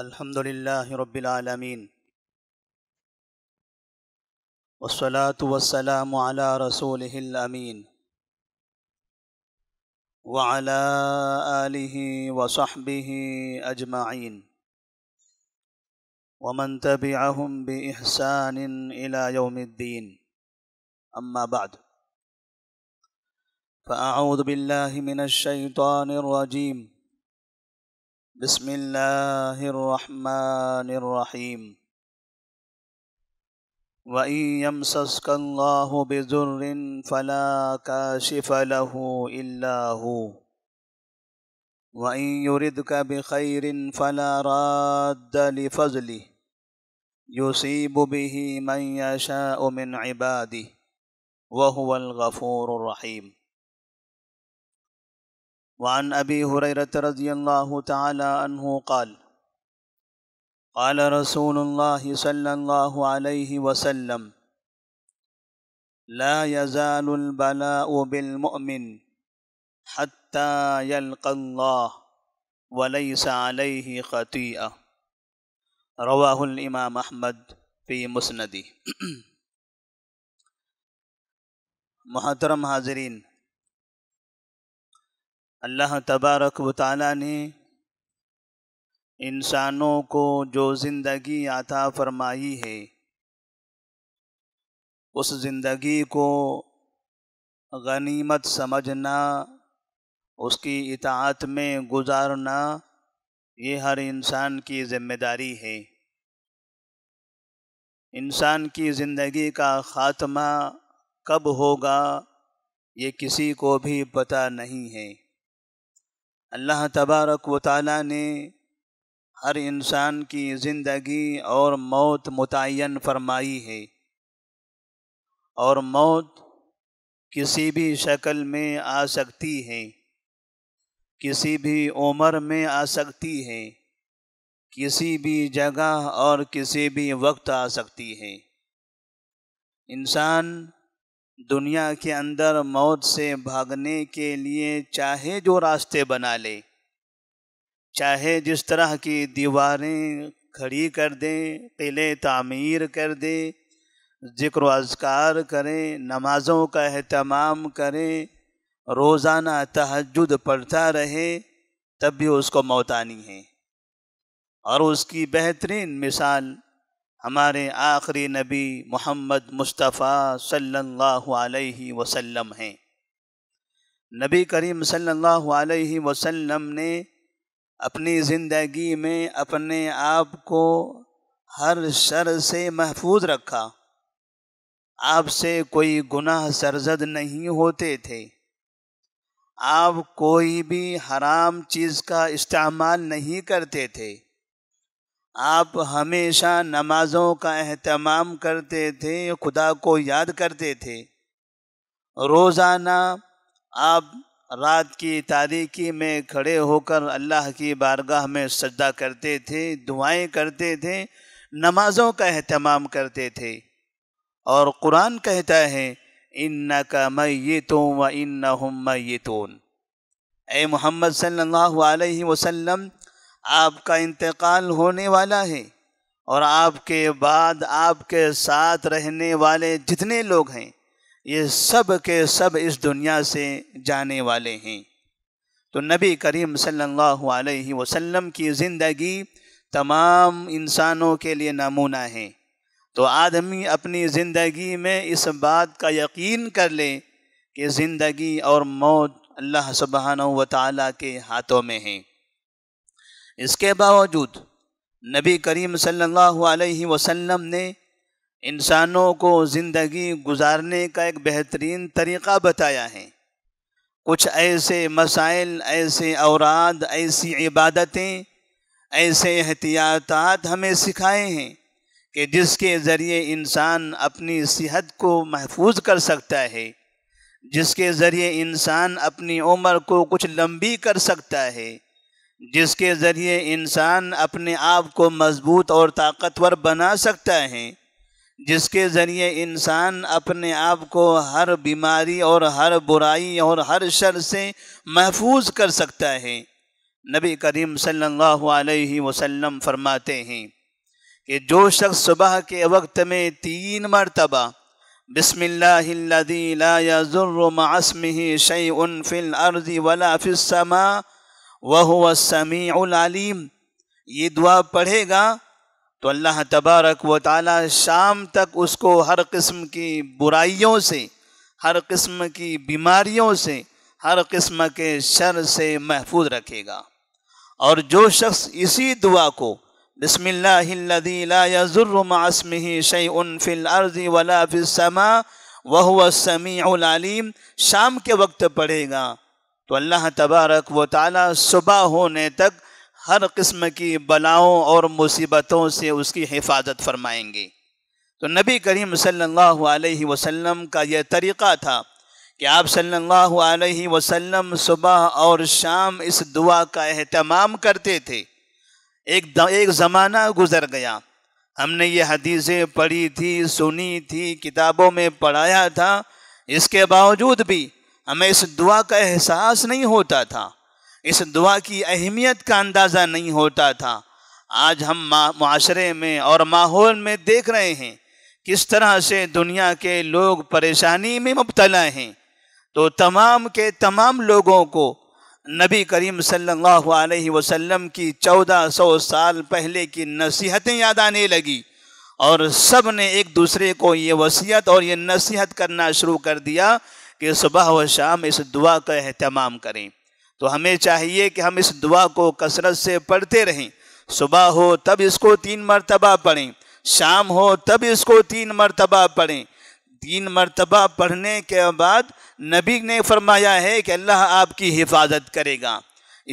الحمد لله رب العالمين والصلاة والسلام على رسوله الأمين وعلى آله وصحبه أجمعين ومن تبعهم بإحسان إلى يوم الدين أما بعد فأعوذ بالله من الشيطان الرجيم بسم الله الرحمن الرحيم وإن يمسسك الله بذر فلا كاشف له إلا هو وإن يردك بخير فلا راد لفضله يصيب به من يشاء من عباده وهو الغفور الرحيم وعن ابي هريره رضي الله تعالى عنه قال قال رسول الله صلى الله عليه وسلم لا يزال البلاء بالمؤمن حتى يلقى الله وليس عليه خطيئه رواه الامام احمد في مسنده محترم حاضرين अल्लाह तबारक वाली ने इंसानों को जो ज़िंदगी आता फरमाई है उस ज़िंदगी को गनीमत समझना उसकी इतात में गुजारना ये हर इंसान की ज़िम्मेदारी है इंसान की ज़िंदगी का ख़ात्मा कब होगा ये किसी को भी पता नहीं है अल्लाह तबारक व ताली ने हर इंसान की ज़िंदगी और मौत मुतन फरमाई है और मौत किसी भी शक्ल में आ सकती है किसी भी उम्र में आ सकती है किसी भी जगह और किसी भी वक्त आ सकती है इंसान दुनिया के अंदर मौत से भागने के लिए चाहे जो रास्ते बना ले चाहे जिस तरह की दीवारें खड़ी कर दें किले तामीर कर दें ज़िक्र अजकार करें नमाज़ों का अहतमाम करें रोज़ाना तहजद पढ़ता रहे तब भी उसको मौत आनी है और उसकी बेहतरीन मिसाल हमारे आखिरी नबी मोहम्मद मुस्तफ़ा सल्लल्लाहु अलैहि वसल्लम हैं नबी करीम सल्लल्लाहु अलैहि वसल्लम ने अपनी ज़िंदगी में अपने आप को हर शर से महफूज रखा आपसे कोई गुनाह सरजद नहीं होते थे आप कोई भी हराम चीज़ का इस्तेमाल नहीं करते थे आप हमेशा नमाजों का अहतमाम करते थे खुदा को याद करते थे रोज़ाना आप रात की तारीकी में खड़े होकर अल्लाह की बारगाह में सजदा करते थे दुआएं करते थे नमाजों का अहतमाम करते थे और कुरान कहता है इन का मैं तो व इन हम मैं ए मोहम्मद सल्लल्लाहु अलैहि वसल्लम आपका इंतकाल होने वाला है और आपके बाद आपके साथ रहने वाले जितने लोग हैं ये सब के सब इस दुनिया से जाने वाले हैं तो नबी करीम सल्लल्लाहु अलैहि वसल्लम की ज़िंदगी तमाम इंसानों के लिए नमूना है तो आदमी अपनी ज़िंदगी में इस बात का यकीन कर ले कि ज़िंदगी और मौत अल्लाह सुबहान व ताली के हाथों में है इसके बावजूद नबी करीम सल्लल्लाहु अलैहि वसल्लम ने इंसानों को ज़िंदगी गुजारने का एक बेहतरीन तरीक़ा बताया है कुछ ऐसे मसाइल ऐसे औराद ऐसी इबादतें ऐसे एहतियात हमें सिखाए हैं कि जिसके ज़रिए इंसान अपनी सेहत को महफूज कर सकता है जिसके ज़रिए इंसान अपनी उम्र को कुछ लंबी कर सकता है जिसके ज़रिए इंसान अपने आप को मज़बूत और ताकतवर बना सकता है जिसके ज़रिए इंसान अपने आप को हर बीमारी और हर बुराई और हर शर से महफूज कर सकता है नबी करीम सल्लल्लाहु अलैहि वसल्लम फरमाते हैं कि जो शख्स सुबह के वक्त में तीन मरतबा बसमिल्लाजुर्रमसमी फिल अर्ज़ी वला फ़िसमा वह समी ये दुआ पढ़ेगा तो अल्लाह तबारक व ताली शाम तक उसको हर किस्म की बुराइयों से हर किस्म की बीमारियों से हर किस्म के शर से महफूज रखेगा और जो शख्स इसी दुआ को बसमिल्लाजुर्रमासमी शैन फ़िल वला समा वह समी आलीम शाम के वक्त पढ़ेगा तो अल्लाह तबारक व ताली सुबह होने तक हर किस्म की बलाओं और मुसीबतों से उसकी हिफाजत फरमाएंगे तो नबी करीम सल्लल्लाहु अलैहि वसल्लम का यह तरीक़ा था कि आप सल्लल्लाहु अलैहि वसल्लम सुबह और शाम इस दुआ का अहतमाम करते थे एक एक ज़माना गुज़र गया हमने ये हदीसें पढ़ी थी सुनी थी किताबों में पढ़ाया था इसके बावजूद भी हमें इस दुआ का एहसास नहीं होता था इस दुआ की अहमियत का अंदाज़ा नहीं होता था आज हम माशरे में और माहौल में देख रहे हैं किस तरह से दुनिया के लोग परेशानी में मुबतला हैं तो तमाम के तमाम लोगों को नबी करीम सल्लल्लाहु अलैहि वसल्लम की चौदह सौ साल पहले की नसीहतें याद आने लगी और सब ने एक दूसरे को ये वसीयत और ये नसीहत करना शुरू कर दिया कि सुबह व शाम इस दुआ का अहतमाम करें तो हमें चाहिए कि हम इस दुआ को कसरत से पढ़ते रहें सुबह हो तब इसको तीन मरतबा पढ़ें शाम हो तब इसको तीन मरतबा पढ़ें तीन मरतबा पढ़ने के बाद नबी ने फरमाया है कि अल्लाह आपकी हिफाजत करेगा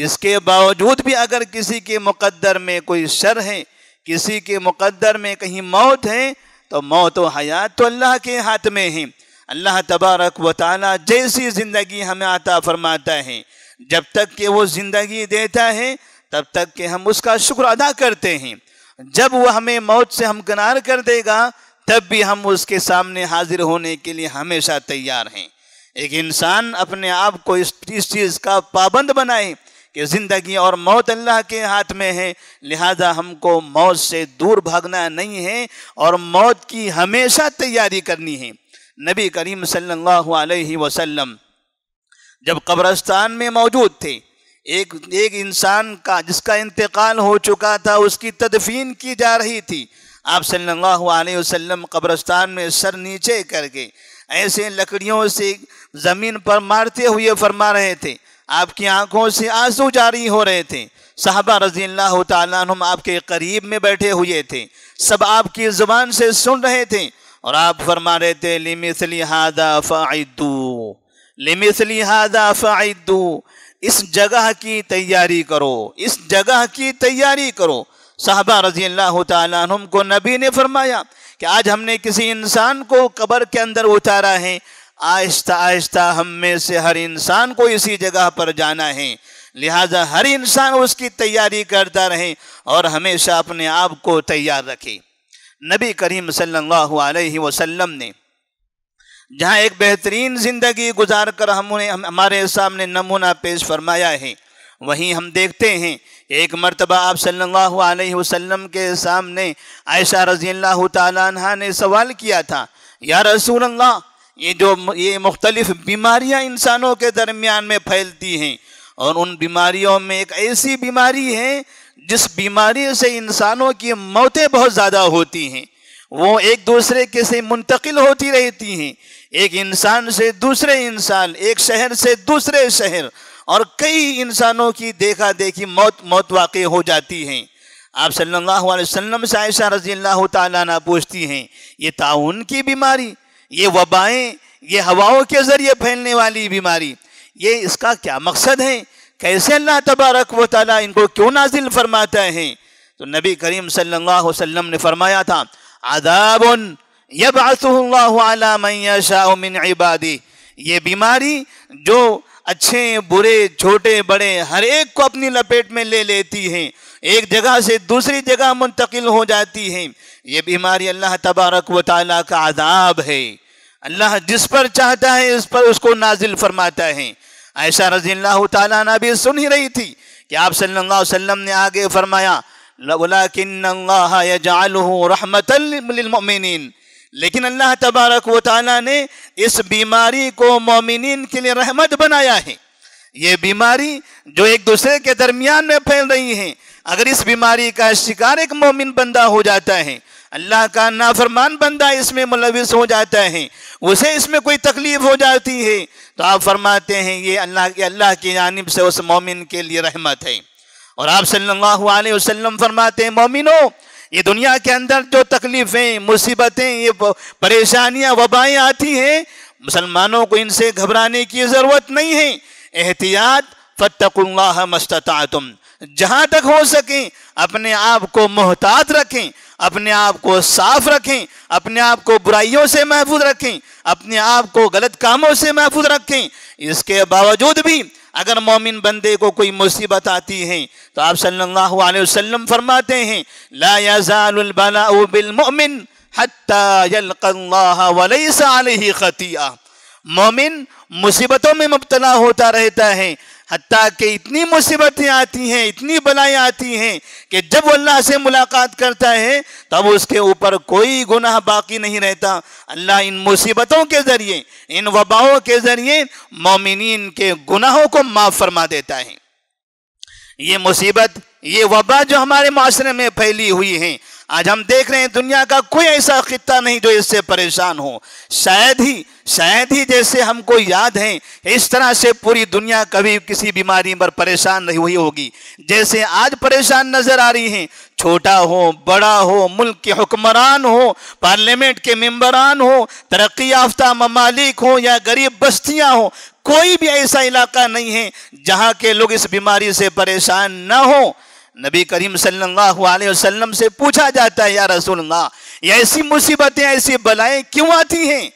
इसके बावजूद भी अगर किसी के मुकद्दर में कोई शर है किसी के मुकद्दर में कहीं मौत है तो मौत व हयात तो अल्लाह के हाथ में है अल्लाह तबारक व ताली जैसी ज़िंदगी हमें आता फरमाता है जब तक कि वो ज़िंदगी देता है तब तक कि हम उसका शुक्र अदा करते हैं जब वह हमें मौत से हमकनार कर देगा तब भी हम उसके सामने हाजिर होने के लिए हमेशा तैयार हैं एक इंसान अपने आप को इस इस चीज़ का पाबंद बनाए कि ज़िंदगी और मौत अल्लाह के हाथ में है लिहाजा हमको मौत से दूर भागना नहीं है और मौत की हमेशा तैयारी करनी है नबी करीम सल्लल्लाहु अलैहि वसल्लम जब कब्रस्तान में मौजूद थे एक एक इंसान का जिसका इंतकाल हो चुका था उसकी तदफीन की जा रही थी आप सल्लल्लाहु अलैहि वसल्लम कब्रस्तान में सर नीचे करके ऐसे लकड़ियों से ज़मीन पर मारते हुए फरमा रहे थे आपकी आंखों से आंसू जारी हो रहे थे साहबा रजी अल्लाह तुम आपके करीब में बैठे हुए थे सब आपकी ज़ुबान से सुन रहे थे और आप फरमा रहे थे लिमिस लिहाजा फ़ाइदू लिमिस लिहाजा फ़ाइदू इस जगह की तैयारी करो इस जगह की तैयारी करो साहबा रजी अल्लाह तुम को नबी ने फरमाया कि आज हमने किसी इंसान को कब्र के अंदर उतारा है आहिस्ता आहिस्ता हम में से हर इंसान को इसी जगह पर जाना है लिहाजा हर इंसान उसकी तैयारी करता रहे और हमेशा अपने आप को तैयार रखें नबी करीम सल्लल्लाहु अलैहि वसल्लम ने जहाँ एक बेहतरीन ज़िंदगी गुजार कर हमने हम, हमारे सामने नमूना पेश फरमाया है वहीं हम देखते हैं एक मरतबा आप सल्लल्लाहु अलैहि वसल्लम के सामने आयशा रजी अल्लाह तहा ने सवाल किया था या रसूल अल्लाह ये जो ये मुख्तलिफ़ बीमारियाँ इंसानों के दरमियान में फैलती हैं और उन बीमारियों में एक ऐसी बीमारी है जिस बीमारी से इंसानों की मौतें बहुत ज़्यादा होती हैं वो एक दूसरे के से मुंतकिल होती रहती हैं एक इंसान से दूसरे इंसान एक शहर से दूसरे शहर और कई इंसानों की देखा देखी मौत मौत वाक़ हो जाती हैं आप सल्लल्लाहु अलैहि वसल्लम से आयशा रजी अल्लाह तला पूछती हैं ये ताउन की बीमारी ये वबाएँ ये हवाओं के ज़रिए फैलने वाली बीमारी ये इसका क्या मकसद है कैसे अल्लाह तबारक व ताली इनको क्यों नाजिल फरमाता है तो नबी करीम सल्लल्लाहु अलैहि वसल्लम ने फरमाया था आदाबन यबासमिन इबादी ये बीमारी जो अच्छे बुरे छोटे बड़े हर एक को अपनी लपेट में ले लेती है एक जगह से दूसरी जगह मुंतकिल हो जाती है ये बीमारी अल्लाह तबारक व ताली का आदाब है अल्लाह जिस पर चाहता है इस पर उसको नाजिल फरमाता है ऐसा रजील्ला तला भी सुन ही रही थी कि आप सल्लल्लाहु ने आगे फरमाया लेकिन अल्लाह तबारक व ताली ने इस बीमारी को मोमिन के लिए रहमत बनाया है ये बीमारी जो एक दूसरे के दरमियान में फैल रही है अगर इस बीमारी का शिकार एक मोमिन बंदा हो जाता है अल्लाह का नाफरमान बंदा इसमें मुलविस हो जाता है उसे इसमें कोई तकलीफ हो जाती है तो आप फरमाते हैं ये अल्लाह के अल्लाह की जानब से उस मोमिन के लिए रहमत है और आप सल्लल्लाहु अलैहि वसल्लम फरमाते हैं मोमिनो ये दुनिया के अंदर जो तकलीफ़ें मुसीबतें ये परेशानियां वबाएँ आती हैं मुसलमानों को इनसे घबराने की ज़रूरत नहीं है एहतियात फ़तकुल्ला मस्तता तुम जहां तक हो सके अपने आप को मोहतात रखें अपने आप को साफ रखें अपने आप को बुराइयों से महफूज रखें अपने आप को गलत कामों से महफूज रखें इसके बावजूद भी अगर मोमिन बंदे को कोई मुसीबत आती है तो आप सल्लल्लाहु अलैहि वसल्लम फरमाते हैं ला यजालबिलमिन मोमिन मुसीबतों में मुबतला होता रहता है हती के इतनी मुसीबतें आती हैं इतनी बलाएं आती हैं कि जब अल्लाह से मुलाकात करता है तब उसके ऊपर कोई गुनाह बाकी नहीं रहता अल्लाह इन मुसीबतों के ज़रिए इन वबाओं के ज़रिए मोमिन के गुनाहों को माफ़ फरमा देता है ये मुसीबत ये वबा जो हमारे माशरे में फैली हुई हैं आज हम देख रहे हैं दुनिया का कोई ऐसा खिता नहीं जो इससे परेशान हो शायद ही शायद ही जैसे हमको याद है इस तरह से पूरी दुनिया कभी किसी बीमारी पर परेशान नहीं हुई होगी जैसे आज परेशान नजर आ रही हैं छोटा हो बड़ा हो मुल्क के हुक्मरान हो पार्लियामेंट के मेम्बरान हो तरक्की याफ्ता ममालिक हो या गरीब बस्तियां हो कोई भी ऐसा इलाका नहीं है जहां के लोग इस बीमारी से परेशान ना हो नबी करीम सल्लल्लाहु अलैहि वसल्लम से पूछा जाता है या रसूलुल्लाह ये ऐसी मुसीबतें ऐसी बलाएं क्यों आती हैं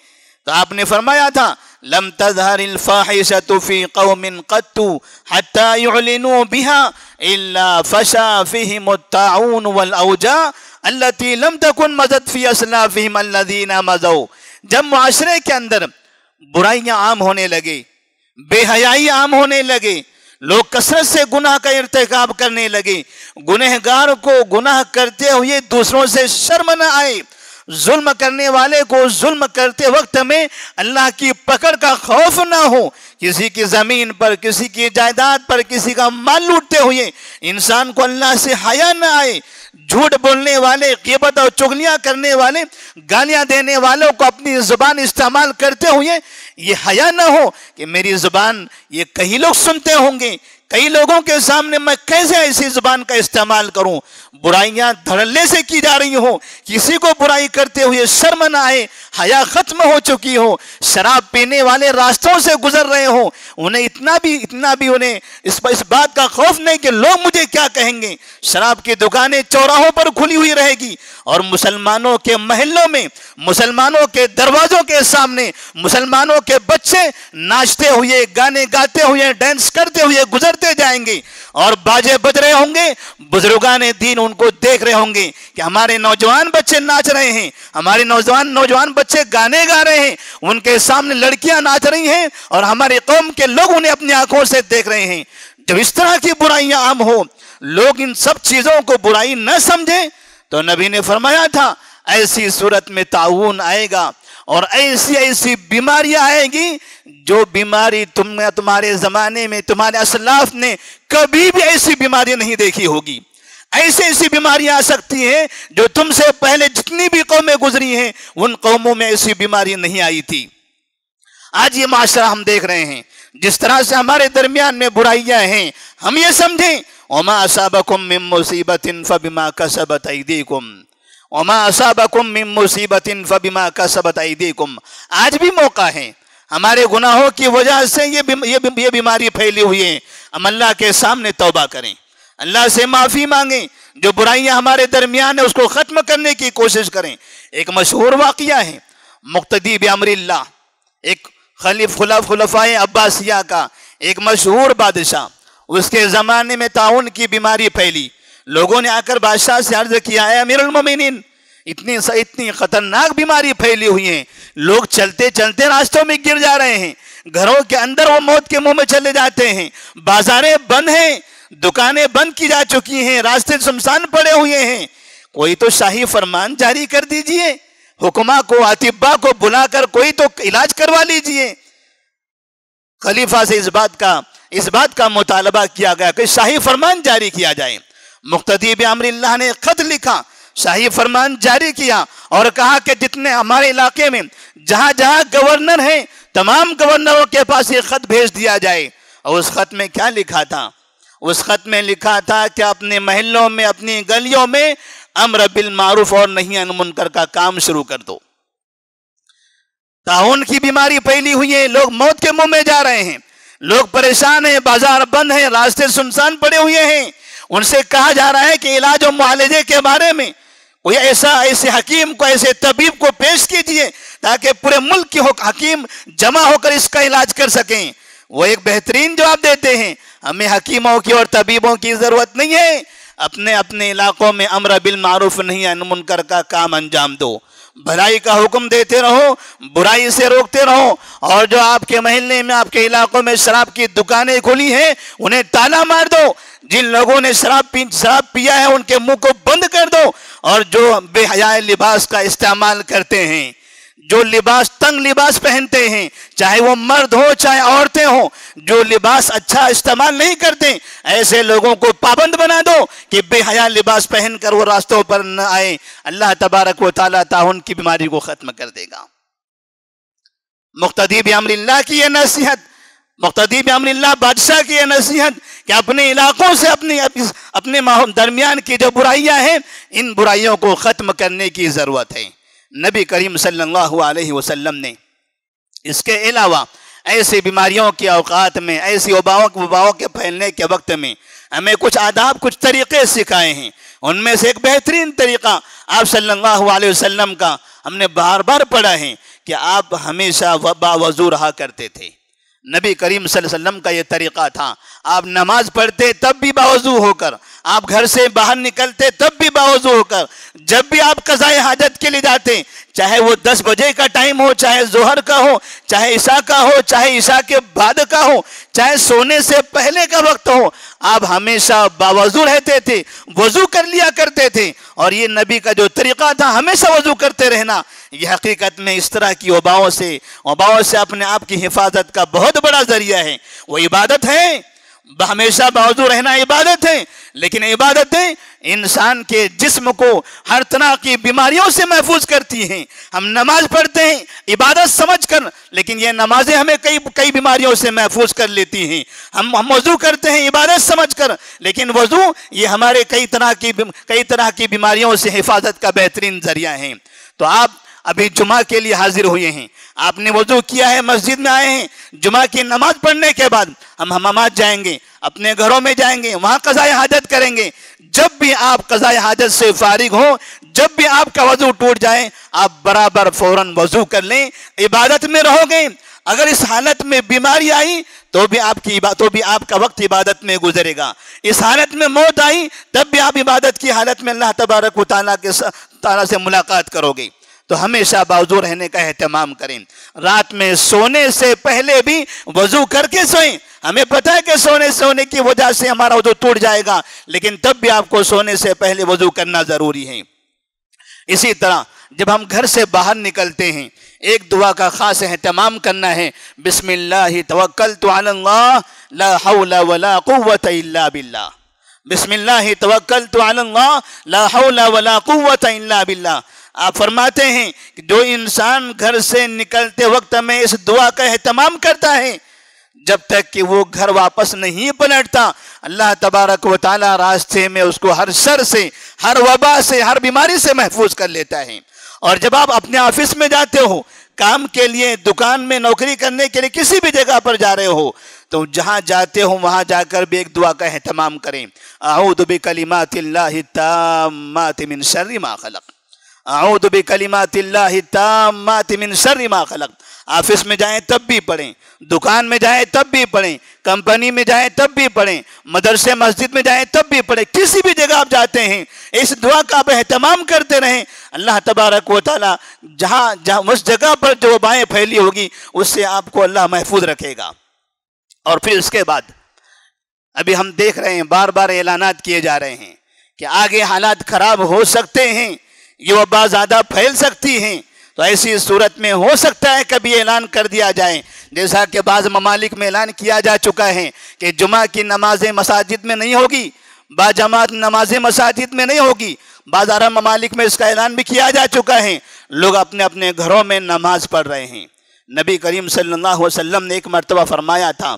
तो आपने फरमाया था लम तजहरफ़ी कौमिन जब माशरे के अंदर बुराइयाँ आम होने लगे बेहयाई आम होने लगे लोग कसरत से गुनाह का इरतकब करने लगे गुनहगार को गुनाह करते हुए दूसरों से शर्म न आए जुल्म करने वाले को जुल्म करते वक्त में अल्लाह की पकड़ का खौफ ना हो किसी की ज़मीन पर किसी की जायदाद पर किसी का माल लूटते हुए इंसान को अल्लाह से हया ना आए झूठ बोलने वाले गिबत और चुगलियाँ करने वाले गालियाँ देने वालों को अपनी ज़ुबान इस्तेमाल करते हुए ये हया ना हो कि मेरी ज़ुबान ये कहीं लोग सुनते होंगे कई लोगों के सामने मैं कैसे ऐसी जुबान का इस्तेमाल करूं बुराइयां धड़ल्ले से की जा रही हो किसी को बुराई करते हुए शर्म ना आए हया खत्म हो चुकी हो शराब पीने वाले रास्तों से गुजर रहे हो उन्हें इतना भी इतना भी उन्हें इस पर इस बात का खौफ नहीं कि लोग मुझे क्या कहेंगे शराब की दुकानें चौराहों पर खुली हुई रहेगी और मुसलमानों के महलों में मुसलमानों के दरवाजों के सामने मुसलमानों के बच्चे नाचते हुए गाने गाते हुए डांस करते हुए गुजर करते जाएंगे और बाजे बज रहे होंगे ने दिन उनको देख रहे होंगे कि हमारे नौजवान बच्चे नाच रहे हैं हमारे नौजवान नौजवान बच्चे गाने गा रहे हैं उनके सामने लड़कियां नाच रही हैं और हमारे कौम के लोग उन्हें अपनी आंखों से देख रहे हैं जब इस तरह की बुराइयां आम हो लोग इन सब चीजों को बुराई न समझें तो नबी ने फरमाया था ऐसी सूरत में ताउन आएगा और ऐसी ऐसी बीमारियां आएगी जो बीमारी तुमने तुम्हारे ज़माने में तुम्हारे असलाफ ने कभी भी ऐसी बीमारी नहीं देखी होगी ऐसी ऐसी बीमारियां आ सकती हैं जो तुमसे पहले जितनी भी कौमें गुजरी हैं उन कौमों में ऐसी बीमारी नहीं आई थी आज ये माशरा हम देख रहे हैं जिस तरह से हमारे दरमियान में बुराइयां हैं हम ये समझें ओमा साबकुम मुसीबत इन फबिमा कसबत ऐदीकुम का सबत आज भी मौका है हमारे गुनाहों की वजह से ये ये ये बीमारी फैली हुई है हम अल्लाह के सामने तौबा करें अल्लाह से माफ़ी मांगें जो बुराइयां हमारे दरमियान है उसको ख़त्म करने की कोशिश करें एक मशहूर वाकिया है मुख्तदी बमरिल्ला एक खलीफ खुला खुलफाए अब्बासिया का एक मशहूर बादशाह उसके ज़माने में ताउन की बीमारी फैली लोगों ने आकर बादशाह से अर्ज किया है अमीर उलमिन इतनी इतनी खतरनाक बीमारी फैली हुई है लोग चलते चलते रास्तों में गिर जा रहे हैं घरों के अंदर वो मौत के मुंह में चले जाते हैं बाजारें बंद हैं दुकानें बंद की जा चुकी हैं रास्ते शमशान पड़े हुए हैं कोई तो शाही फरमान जारी कर दीजिए हुक्मा को अतिब्बा को बुलाकर कोई तो इलाज करवा लीजिए खलीफा से इस बात का इस बात का मुतालबा किया गया कि शाही फरमान जारी किया जाए मुख्तदी अमरिल्ला ने खत लिखा शाही फरमान जारी किया और कहा कि जितने हमारे इलाके में जहां जहां गवर्नर हैं तमाम गवर्नरों के पास ये खत भेज दिया जाए और उस खत में क्या लिखा था उस खत में लिखा था कि अपने महलों में अपनी गलियों में अमर बिल मारूफ और नहीं अनमुनकर का काम शुरू कर दो ताउन की बीमारी फैली हुई है लोग मौत के मुंह में जा रहे हैं लोग परेशान हैं बाजार बंद हैं रास्ते सुनसान पड़े हुए हैं उनसे कहा जा रहा है कि इलाज और मुआलजे के बारे में कोई ऐसा ऐसे हकीम को ऐसे तबीब को पेश कीजिए ताकि पूरे मुल्क के हकीम जमा होकर इसका इलाज कर सकें वो एक बेहतरीन जवाब देते हैं हमें हकीमों की और तबीबों की ज़रूरत नहीं है अपने अपने इलाकों में अमर बिल मारूफ नहीं मुनकर का काम अंजाम दो भलाई का हुक्म देते रहो बुराई से रोकते रहो और जो आपके महल्ले में आपके इलाकों में शराब की दुकानें खुली हैं उन्हें ताला मार दो जिन लोगों ने शराब पी शराब पिया है उनके मुंह को बंद कर दो और जो बेहयाए लिबास का इस्तेमाल करते हैं जो लिबास तंग लिबास पहनते हैं चाहे वो मर्द हो चाहे औरतें हो जो लिबास अच्छा इस्तेमाल नहीं करते ऐसे लोगों को पाबंद बना दो कि बेहया लिबास पहनकर वो रास्तों पर न आए अल्लाह तबारक व ताली की बीमारी को ख़त्म कर देगा मुख्तदी अमरिल्ला की यह नसीहत मुख्तदी बमल्ला बादशाह की यह नसीहत कि अपने इलाकों से अपने अपने दरमियान की जो बुराइयां हैं इन बुराइयों को ख़त्म करने की ज़रूरत है नबी करीम सल्लल्लाहु अलैहि वसल्लम ने इसके अलावा ऐसी बीमारियों के अवकात में ऐसी वबाओं वबाओं के फैलने के वक्त में हमें कुछ आदाब कुछ तरीक़े सिखाए हैं उनमें से एक बेहतरीन तरीक़ा आप सल्ला वसम का हमने बार बार पढ़ा है कि आप हमेशा वबा वजू रहा करते थे नबी करीम वसल्लम का ये तरीक़ा था आप नमाज पढ़ते तब भी बावजू होकर आप घर से बाहर निकलते तब भी बावजू होकर जब भी आप कजाए हाजत के लिए जाते चाहे वो दस बजे का टाइम हो चाहे जोहर का हो चाहे ईशा का हो चाहे ईशा के बाद का हो चाहे सोने से पहले का वक्त हो आप हमेशा बावजू रहते थे वजू कर लिया करते थे और ये नबी का जो तरीका था हमेशा वजू करते रहना यह हकीकत में इस तरह की वबाओं से वबाओं से अपने आप की हिफाजत का बहुत बड़ा जरिया है वो इबादत है हमेशा बावजू रहना इबादत है लेकिन इबादतें इंसान के जिस्म को हर तरह की बीमारियों से महफूज करती हैं हम नमाज पढ़ते हैं इबादत समझकर लेकिन ये नमाजें हमें कई कई बीमारियों से महफूज कर लेती हैं हम हम वज़ू करते हैं इबादत समझकर लेकिन वज़ू ये हमारे कई तरह की कई तरह की बीमारियों से हिफाजत का बेहतरीन जरिया है तो आप अभी जुमा के लिए हाजिर हुए हैं आपने वजू किया है मस्जिद में आए हैं जुमा की नमाज पढ़ने के बाद हम हमामात जाएंगे अपने घरों में जाएंगे वहां कज़ाए हाजत करेंगे जब भी आप कज़ाए हाजत से फारिग हो जब भी आपका वजू टूट जाए आप बराबर फौरन वजू कर लें इबादत में रहोगे अगर इस हालत में बीमारी आई तो भी आपकी तो भी आपका वक्त इबादत में गुजरेगा इस हालत में मौत आई तब भी आप इबादत की हालत में अल्लाह तबारक वाली के तारा से मुलाकात करोगे तो हमेशा बावजू रहने का अहतमाम करें रात में सोने से पहले भी वजू करके सोएं हमें पता है कि सोने सोने की वजह से हमारा वजू टूट जाएगा लेकिन तब भी आपको सोने से पहले वजू करना ज़रूरी है इसी तरह जब हम घर से बाहर निकलते हैं एक दुआ का ख़ास अहतमाम करना है बिसमिल्ल तवक्ल तो वला बिल्ला बिसमिल्ल तवक्ल तो वला बिल्ला आप फरमाते हैं कि जो इंसान घर से निकलते वक्त में इस दुआ का अहतमाम करता है जब तक कि वो घर वापस नहीं पलटता अल्लाह तबारक व ताली रास्ते में उसको हर सर से हर वबा से हर बीमारी से महफूज कर लेता है और जब आप अपने ऑफिस में जाते हो काम के लिए दुकान में नौकरी करने के लिए किसी भी जगह पर जा रहे हो तो जहाँ जाते हो वहाँ जाकर भी एक दुआ का अहतमाम करें आऊदब कलीमातिल्ला तामातिमिन शर्री मा खलक़ आउदब कलिमातिल्लामिन शर्मा खलक ऑफिस में जाएं तब भी पढ़ें दुकान में जाएं तब भी पढ़ें कंपनी में जाएं तब भी पढ़ें मदरसे मस्जिद में जाएं तब भी पढ़ें किसी भी जगह आप जाते हैं इस दुआ का आप अहतमाम करते रहें अल्लाह तबारक व जहाँ जहाँ उस जगह पर जो बाएँ फैली होगी उससे आपको अल्लाह महफूज रखेगा और फिर उसके बाद अभी हम देख रहे हैं बार बार ऐलानात किए जा रहे हैं कि आगे हालात ख़राब हो सकते हैं ये वबा ज़्यादा फैल सकती हैं तो ऐसी सूरत में हो सकता है कभी ऐलान कर दिया जाए जैसा कि बाज़ ममालिक में ऐलान किया जा चुका है कि जुमा की नमाजें मसाजिद में नहीं होगी बाजमात नमाजें मसाजिद में नहीं होगी बाजारा ममालिक में इसका ऐलान भी किया जा चुका है लोग अपने अपने घरों में नमाज पढ़ रहे हैं नबी करीम सल्लल्लाहु अलैहि वसल्लम ने एक मरतबा फरमाया था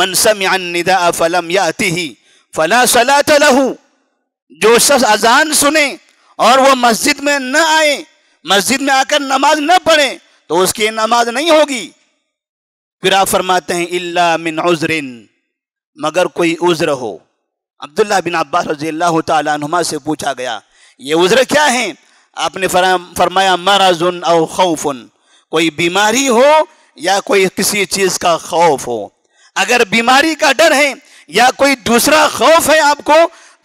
मनसम निदा फलम अति ही फला सला जो शख्स अजान सुने और वो मस्जिद में न आए मस्जिद में आकर नमाज न पढ़े तो उसकी नमाज नहीं होगी फिर आप फरमाते हैं इल्ला मिन उजरिन मगर कोई उज्र हो अब्दुल्ला बिन अब्बास रजी अल्लाह से पूछा गया ये उज्र क्या है आपने फरमाया मराजुन और खौफुन कोई बीमारी हो या कोई किसी चीज़ का खौफ हो अगर बीमारी का डर है या कोई दूसरा खौफ है आपको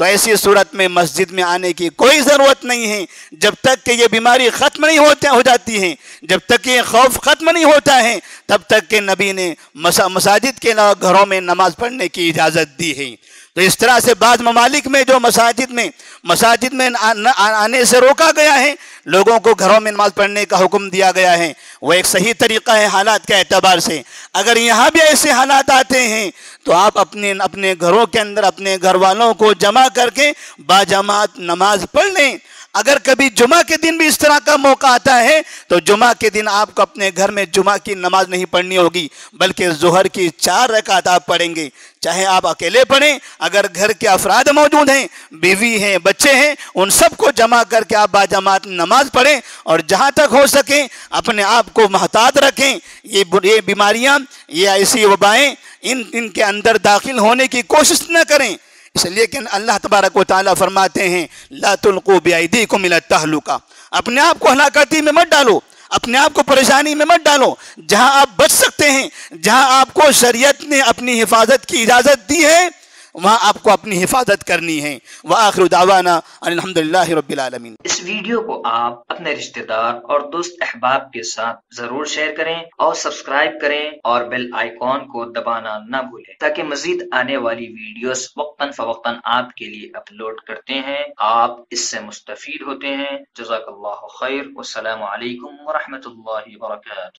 तो ऐसी सूरत में मस्जिद में आने की कोई ज़रूरत नहीं है जब तक कि ये बीमारी ख़त्म नहीं होते हो जाती है जब तक ये खौफ ख़त्म नहीं होता है तब तक के नबी ने मसा, मसाजिद के अलावा घरों में नमाज़ पढ़ने की इजाज़त दी है तो इस तरह से बाद ममालिक में जो मसाजिद में मसाजिद में आने से रोका गया है लोगों को घरों में नमाज पढ़ने का हुक्म दिया गया है वह एक सही तरीका है हालात के एतबार से अगर यहाँ भी ऐसे हालात आते हैं तो आप अपने अपने घरों के अंदर अपने घर वालों को जमा करके बाजमात नमाज पढ़ लें अगर कभी जुमा के दिन भी इस तरह का मौका आता है तो जुमा के दिन आपको अपने घर में जुमा की नमाज नहीं पढ़नी होगी बल्कि जोहर की चार रकात आप पढ़ेंगे चाहे आप अकेले पढ़ें अगर घर के अफराद मौजूद हैं बीवी हैं बच्चे हैं उन सबको जमा करके आप बाजमात नमाज पढ़ें और जहाँ तक हो सके अपने आप को महतात रखें ये ये बीमारियाँ ये ऐसी वबाएँ इन इनके अंदर दाखिल होने की कोशिश न करें इसलिए कि अल्लाह तबारक वाली फरमाते हैं लातुल्को बेदी को मिला तहलुका अपने आप को हलाकती में मत डालो अपने आप को परेशानी में मत डालो जहां आप बच सकते हैं जहां आपको शरीयत ने अपनी हिफाजत की इजाज़त दी है वहाँ आपको अपनी हिफाजत करनी है वह आखिर दावाना इस वीडियो को आप अपने रिश्तेदार और दोस्त अहबाब के साथ जरूर शेयर करें और सब्सक्राइब करें और बेल आईकॉन को दबाना न भूलें ताकि मजीद आने वाली वीडियो वक्ता फवक्ता आपके लिए अपलोड करते हैं आप इससे मुस्तफ़ होते हैं जजाक खैर असल वरहमल वर्का